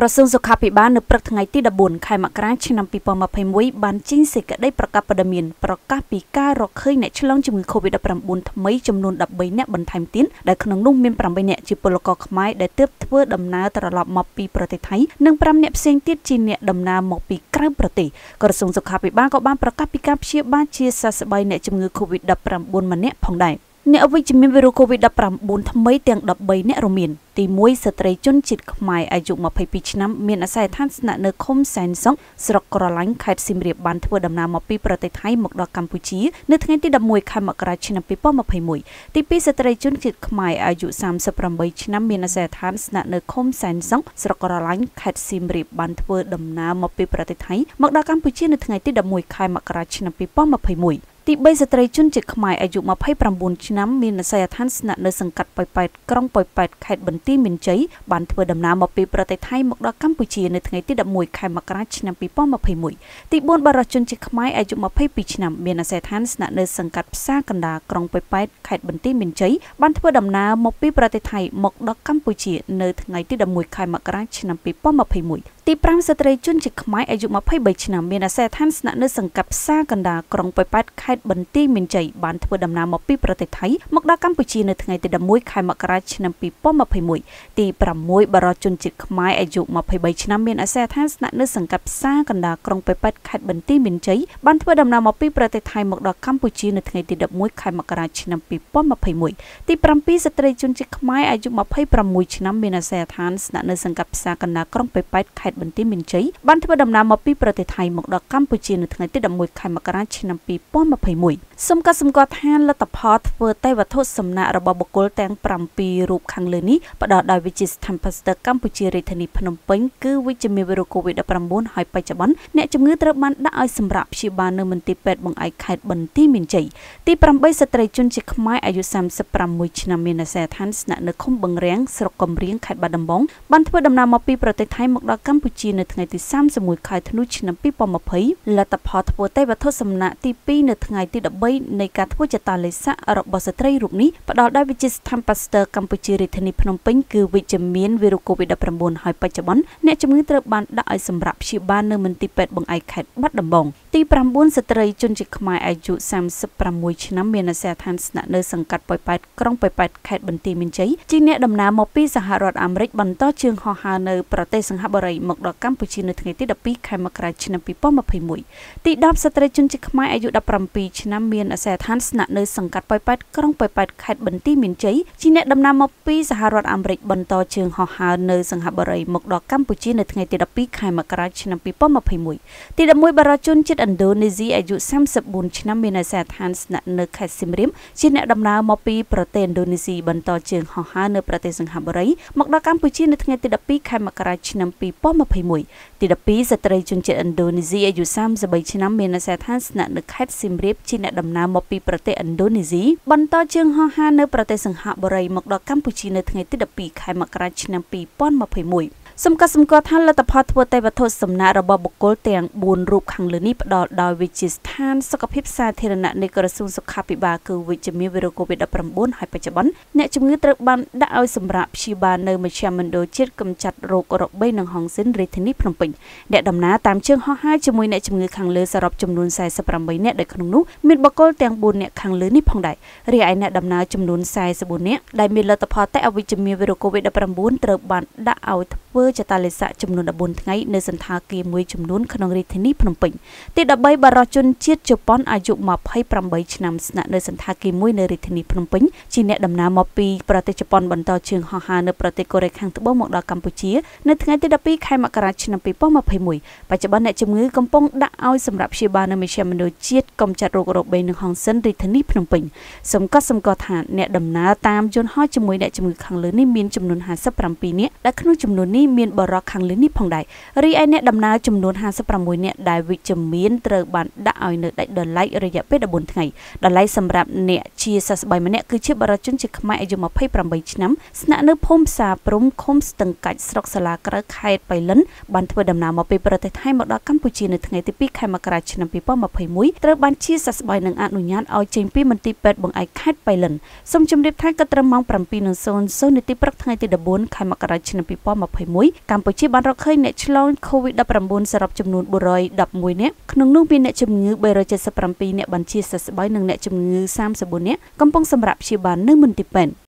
ក្រសួងសុខាភិបាលនៅព្រឹកថ្ងៃទី14ខែមករាឆ្នាំ2021បានចេញសេចក្តីប្រកាសព័ត៌មានប្រកាសពីការរកឃើញអ្នកឆ្លងជំងឺ Covid-19 ថ្មីចំនួន13អ្នកបន្ថែមទៀតដែលក្នុងនោះមាន8អ្នកជាពលករខ្មែរដែលទើបធ្វើដំណើរត្រឡប់មកពីប្រទេសថៃនិង5អ្នកផ្សេងទៀតជាអ្នកដំណើរមកពីក្រៅប្រទេសក្រសួងសុខាភិបាលក៏បានប្រកាសពីការព្យាបាលជាសះស្បើយអ្នកជំងឺ Covid-19 ម្នាក់ផងដែរ។អ្នកវិជ្ជមានវីរុស COVID-19 ថ្មីទាំង13អ្នករមានទី1ស្ត្រីជនជាតិខ្មែរអាយុ22ឆ្នាំមានអាស័យដ្ឋានស្នាក់នៅឃុំសែនសុកស្រុកក្រឡាញ់ខេត្តសៀមរាបបានធ្វើដំណើរមកពីប្រទេសថៃមកដល់កម្ពុជានៅថ្ងៃទី11ខែមករាឆ្នាំ2021ទី2ស្ត្រីជនជាតិខ្មែរអាយុ38ឆ្នាំមានអាស័យដ្ឋានស្នាក់នៅឃុំសែនសុកស្រុកក្រឡាញ់ខេត្តសៀមរាបបានធ្វើដំណើរមកពីប្រទេសថៃមកដល់កម្ពុជានៅថ្ងៃទី11ខែមករាឆ្នាំ2021ទី3ស្ត្រីជនជាតិខ្មែរអាយុ29ឆ្នាំមានអាសយដ្ឋានស្នាក់នៅសង្កាត់ប៉ោយប៉ែតក្រុងប៉ោយប៉ែតខេត្តបន្ទាយមានជ័យបានធ្វើដំណើរមកពីប្រទេសថៃមកដល់កម្ពុជានៅថ្ងៃទី11ខែមករាឆ្នាំ2021ទី4បរិសុជនជាតិខ្មែរអាយុ22ឆ្នាំមានអាសយដ្ឋានស្នាក់នៅសង្កាត់ផ្សារកណ្ដាលក្រុងប៉ោយប៉ែតខេត្តបន្ទាយមានជ័យបានធ្វើដំណើរមកពីប្រទេសថៃមកដល់កម្ពុជានៅថ្ងៃទី11ខែមករាឆ្នាំ2021ទី5ស្ត្រីជនជាខ្មែរអាយុ23ឆ្នាំមានអាសយដ្ឋានស្នាក់នៅសង្កាត់ផ្សារកណ្ដាលក្រុងប៉ោយប៉ែតខេត្តបន្ទាយមានជ័យបានធ្វើដំណើរមកពីប្រទេសថៃមកដល់កម្ពុជានៅថ្ងៃទី11ខែមករាឆ្នាំ2021ទី6បរិជនជាខ្មែរអាយុ23ឆ្នាំមានអាសយដ្ឋានស្នាក់នៅសង្កាត់ផ្សារកណ្ដាលក្រុងប៉ោយប៉ែតខេត្តបន្ទាយមានជ័យបានធ្វើដំណើរមកពីប្រទេសថៃមកដល់កម្ពុជានៅថ្ងៃទី11ខែមករាឆ្នាំ2021ទី7ស្ត្រីជនជាខ្មែរអាយុ26ឆ្នាំមានអាសយដ្ឋានស្នាក់នៅសង្កាត់ផ្សារកណ្ដាលក្រុងប៉ោយប៉ែតខេត្តបន្ទាយមានជ័យបានធ្វើដំណើរមកពីប្រទេសថៃមកដល់កម្ពុជានៅថ្ងៃទី11ខែមករាឆ្នាំ2021សូមកត់សម្គាល់ថាលទ្ធផលធ្វើតេវត្ថុសំណាក់របស់បុគ្គលទាំង7រូបខាងលើនេះផ្ដល់ដោយវិទ្យាស្ថាន Pasteur កម្ពុជារាជធានីភ្នំពេញគឺវិជ្ជមានវីរុស COVID-19 ហើយបច្ចុប្បន្នអ្នកជំងឺត្រូវបានដាក់ឲ្យសម្រាប់ព្យាបាលនៅមន្ទីរពេទ្យបង្អែកខេត្តបន្ទាយមានជ័យទី8ស្ត្រីជនជាខ្មែរអាយុ36ឆ្នាំមានអាសយដ្ឋានស្នាក់នៅឃុំបឹងរាំងស្រុកកំរៀងខេត្តបាត់ដំបងបានធ្វើដំណើរមកពីប្រទេសថៃមកដល់កម្ពុជាពុជានៅថ្ងៃទី31ខែធ្នូឆ្នាំ2020លទ្ធផលធ្វើទេវត្ថុសំណាក់ទី2នៅថ្ងៃទី13នៃការធ្វើចតាលេខរបស់ស្ត្រីរូបនេះផ្ដល់ដោយវិទ្យាស្ថានប៉ាស្ទ័រកម្ពុជារាជធានីភ្នំពេញគឺវិជ្ជមានវីរុសកូវីដ -19 ហើយបច្ចុប្បន្នអ្នកជំងឺត្រូវបានដាក់ឲ្យសម្រាប់ព្យាបាលនៅមន្ទីរពេទ្យបង្អែកខេត្តបាត់ដំបងទី9ស្ត្រីជនជាតិខ្មែរអាយុ36ឆ្នាំមានអាសយដ្ឋានស្នាក់នៅសង្កាត់ប៉ោយប៉ែតក្រុងប៉ោយប៉ែតខេត្តបន្ទាយមានជ័យជាអ្នកដំណើរមកពីសហរដ្ឋអាមេរិកបន្តជើងហោះហើរនៅប្រទេសសិង្ហបុរីមកមកដល់កម្ពុជានៅថ្ងៃទី12ខែមករាឆ្នាំ2021ទី10ស្ត្រីជនជាតិខ្មែរអាយុ17ឆ្នាំមានអាសយដ្ឋានស្នាក់នៅសង្កាត់ប៉ោយប៉ែតក្រុងប៉ោយប៉ែតខេត្តបន្ទាយមានជ័យជាអ្នកដំណើរមកពីសហរដ្ឋអាមេរិកបន្តជើងហោះហើរនៅសង្ហបុរីមកដល់កម្ពុជានៅថ្ងៃទី12ខែមករាឆ្នាំ2021ទី11បរិជនជាតិឥណ្ឌូនេស៊ីអាយុ34ឆ្នាំមានអាសយដ្ឋានស្នាក់នៅខេត្តសៀមរាបជាអ្នកដំណើរមកពីប្រទេសឥណ្ឌូនេស៊ីបន្តជើងហោះហើរនៅប្រទេសសង្ហបុរីមកដល់កម្ពុជានៅថ្ងៃទី12ខែមករាឆ្នាំ2021 2021ទី12ស្ត្រីជនជាតិឥណ្ឌូនេស៊ីអាយុ33ឆ្នាំមានអាសយដ្ឋានស្នាក់នៅខេត្តសៀមរាបជាអ្នកដំណើរមកពីប្រទេសឥណ្ឌូនេស៊ីបន្តជើងហោះហើរនៅប្រទេសសង្ហបុរីមកដល់កម្ពុជានៅថ្ងៃទី12ខែមករាឆ្នាំ2021សំកាត់សម្គាល់ថាលទ្ធផលធ្វើតែវត្ថុសំណាក់របស់បុគ្គលទាំង4រូបខាងលើនេះផ្ដល់ដោយវិជាស្ថានសុខភាពសាធារណៈនៃក្រសួងសុខាភិបាលគឺវិជ្ជមានវីរុស COVID-19 ហើយបច្ចុប្បន្នអ្នកជំងឺត្រូវបានដាក់ឲ្យសម្រាប់ព្យាបាលនៅមជ្ឈមណ្ឌលជាតិកម្ចាត់រោគរបេងនិងហង្សិនរាជធានីភ្នំពេញអ្នកដំណើរតាមជើងហោះហើរជាមួយអ្នកជំងឺខាងលើសរុបចំនួន48អ្នកដែលក្នុងនោះមានបុគ្គលទាំង4អ្នកខាងលើនេះផងដែររីឯអ្នកដំណើរចំនួន44អ្នកដែលមានលទ្ធផលតែអវិជ្ជមានវីរុស COVID-19 ត្រូវបានដាក់ឲ្យធ្វើចតាលិស័កចំនួន14ថ្ងៃនៅសន្តាគារមួយចំនួនក្នុងរាជធានីភ្នំពេញទី13បារោះជនជាតិជប៉ុនអាយុ28ឆ្នាំស្នាក់នៅសន្តាគារមួយនៅរាជធានីភ្នំពេញជាអ្នកដំណើរមកពីប្រទេសជប៉ុនបន្តជើងហោះហើរនៅប្រទេសកូរ៉េខាងត្បូងមកដល់កម្ពុជានៅថ្ងៃទី12ខែមករាឆ្នាំ2021បច្ចុប្បន្នអ្នកជំងឺកំពុងដាក់ឲ្យសម្រាប់ព្យាបាលនៅមជ្ឈមណ្ឌលជាតិកំចាត់រោគរបេងនឹងហងសិនរាជធានីភ្នំពេញសំកត់សម្គាល់ថាអ្នកដំណើរតាមយន្តហោះជាមួយអ្នកជំងឺខាងលើនេះមានចំនួន57នាក់ដែលក្នុងចំនួននេះមានបរិកខាងលើនេះផងដែររីឯអ្នកដំណើរចំនួន56អ្នកដែលវិជ្ជមានត្រូវបានដាក់ឲ្យនៅដាច់ដោយឡែករយៈពេល14ថ្ងៃដោយឡែកសម្រាប់អ្នកជាសះស្បើយម្នាក់គឺជាបរិជនជាខ្មែរអាយុ28ឆ្នាំស្នាក់នៅភូមិផ្សារព្រំឃុំស្ទឹងកាច់ស្រុកសាឡាក្រៅខេត្តបៃលិនបានធ្វើដំណើរមកពីប្រទេសថៃមកដល់កម្ពុជានៅថ្ងៃទី2ខែមករាឆ្នាំ2021ត្រូវបានជាសះស្បើយនឹងអនុញ្ញាតឲ្យចេញពីមន្ទីរពេទ្យបង្អែកខេត្តបៃលិនសូមជម្រាបថាគិតត្រឹមម៉ោង7:00នាទីព្រឹកថ្ងៃទី14ខែមករាឆ្នាំ2021 2021កម្ពុជាបានរកឃើញអ្នកឆ្លង COVID-19 សរុបចំនួន411នាក់ក្នុងនោះមានអ្នកជំងឺ377អ្នកបានជាសះស្បើយនិងអ្នកជំងឺ34នាក់កំពុងសម្រាប់ព្យាបាលនៅមន្ទីរពេទ្យ